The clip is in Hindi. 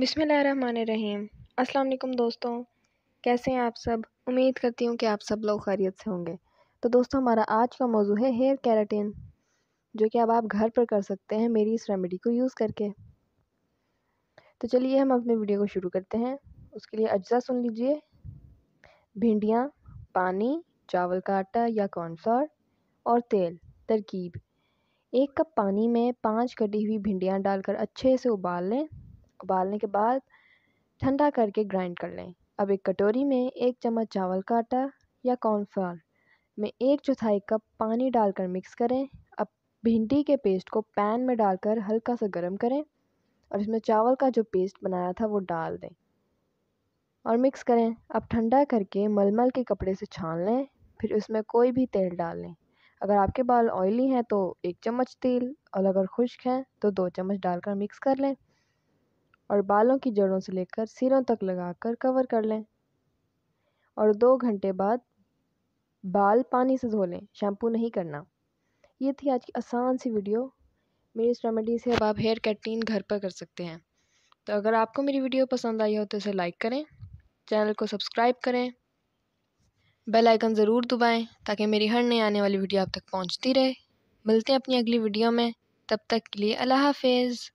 बिसमीम अस्सलाम दोस्तों कैसे हैं आप सब उम्मीद करती हूँ कि आप सब लोग खैरियत से होंगे तो दोस्तों हमारा आज का मौजू है हेयर कैराटिन जो कि अब आप घर पर कर सकते हैं मेरी इस रेमेडी को यूज़ करके तो चलिए हम अपने वीडियो को शुरू करते हैं उसके लिए अज्जा सुन लीजिए भिंडियाँ पानी चावल का आटा या कॉर्नफ्लोर और तेल तरकीब एक कप पानी में पाँच कटी हुई भिंडियाँ डालकर अच्छे से उबाल लें उबालने के बाद ठंडा करके ग्राइंड कर लें अब एक कटोरी में एक चम्मच चावल का आटा या कॉर्नफ्लोर में एक चौथाई कप पानी डालकर मिक्स करें अब भिंडी के पेस्ट को पैन में डालकर हल्का सा गर्म करें और इसमें चावल का जो पेस्ट बनाया था वो डाल दें और मिक्स करें अब ठंडा करके मलमल के कपड़े से छान लें फिर उसमें कोई भी तेल डाल लें अगर आपके बाल ऑयली हैं तो एक चम्मच तेल और अगर खुश्क हैं तो दो चम्मच डालकर मिक्स कर लें और बालों की जड़ों से लेकर सिरों तक लगाकर कवर कर लें और दो घंटे बाद बाल पानी से धो लें शैम्पू नहीं करना ये थी आज की आसान सी वीडियो मेरी इस रेमेडी से अब आप हेयर कैटीन घर पर कर सकते हैं तो अगर आपको मेरी वीडियो पसंद आई हो तो इसे लाइक करें चैनल को सब्सक्राइब करें बेल आइकन ज़रूर दबाएं ताकि मेरी हर नई आने वाली वीडियो आप तक पहुंचती रहे मिलते हैं अपनी अगली वीडियो में तब तक के लिए अल्लाह हाफिज़